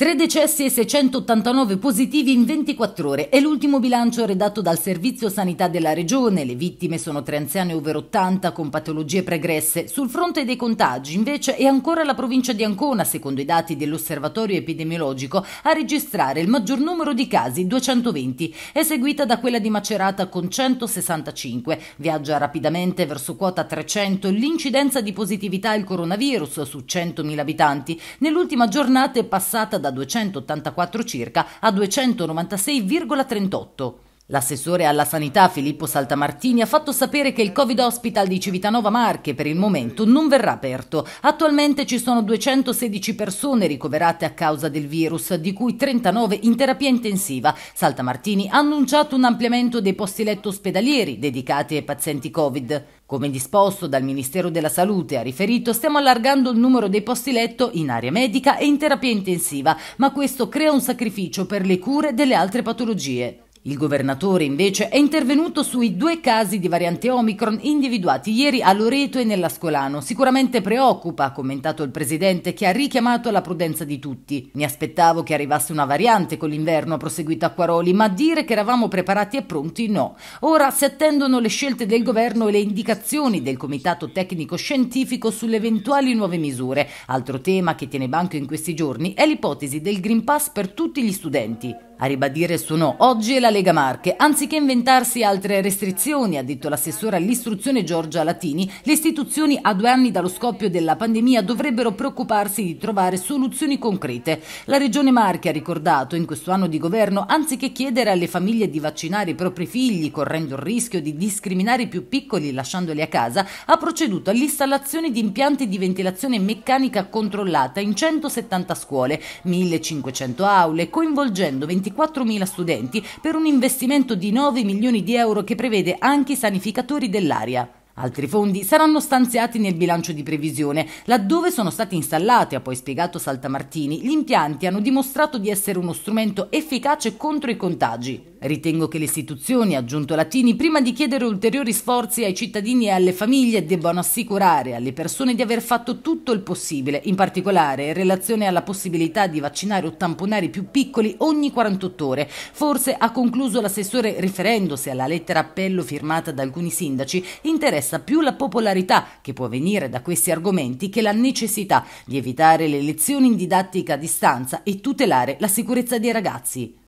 Tre decessi e 689 positivi in 24 ore è l'ultimo bilancio redatto dal Servizio Sanità della Regione. Le vittime sono tre anziane over 80 con patologie pregresse. Sul fronte dei contagi, invece, è ancora la provincia di Ancona, secondo i dati dell'Osservatorio epidemiologico, a registrare il maggior numero di casi, 220, è seguita da quella di Macerata con 165. Viaggia rapidamente verso quota 300 l'incidenza di positività al coronavirus su 100.000 abitanti. Nell'ultima giornata è passata da da 284 circa a 296,38. L'assessore alla sanità Filippo Saltamartini ha fatto sapere che il Covid Hospital di Civitanova Marche per il momento non verrà aperto. Attualmente ci sono 216 persone ricoverate a causa del virus, di cui 39 in terapia intensiva. Saltamartini ha annunciato un ampliamento dei posti letto ospedalieri dedicati ai pazienti Covid. Come disposto dal Ministero della Salute ha riferito, stiamo allargando il numero dei posti letto in area medica e in terapia intensiva, ma questo crea un sacrificio per le cure delle altre patologie. Il governatore invece è intervenuto sui due casi di variante Omicron individuati ieri a Loreto e nell'Ascolano. Sicuramente preoccupa, ha commentato il presidente che ha richiamato la prudenza di tutti. Mi aspettavo che arrivasse una variante con l'inverno, ha proseguito Acquaroli, ma dire che eravamo preparati e pronti no. Ora si attendono le scelte del governo e le indicazioni del comitato tecnico scientifico sulle eventuali nuove misure. Altro tema che tiene banco in questi giorni è l'ipotesi del Green Pass per tutti gli studenti. A ribadire il suo no oggi è la Lega Marche. Anziché inventarsi altre restrizioni, ha detto l'assessore all'istruzione Giorgia Latini, le istituzioni a due anni dallo scoppio della pandemia dovrebbero preoccuparsi di trovare soluzioni concrete. La Regione Marche ha ricordato in questo anno di governo, anziché chiedere alle famiglie di vaccinare i propri figli, correndo il rischio di discriminare i più piccoli lasciandoli a casa, ha proceduto all'installazione di impianti di ventilazione meccanica controllata in 170 scuole, 1500 aule, coinvolgendo 24 24.000 studenti per un investimento di 9 milioni di euro che prevede anche i sanificatori dell'area. Altri fondi saranno stanziati nel bilancio di previsione. Laddove sono stati installati, ha poi spiegato Saltamartini, gli impianti hanno dimostrato di essere uno strumento efficace contro i contagi. Ritengo che le istituzioni, ha aggiunto Latini, prima di chiedere ulteriori sforzi ai cittadini e alle famiglie, debbano assicurare alle persone di aver fatto tutto il possibile, in particolare in relazione alla possibilità di vaccinare o tamponare i più piccoli ogni 48 ore. Forse, ha concluso l'assessore riferendosi alla lettera appello firmata da alcuni sindaci, interessa più la popolarità che può venire da questi argomenti che la necessità di evitare le lezioni in didattica a distanza e tutelare la sicurezza dei ragazzi.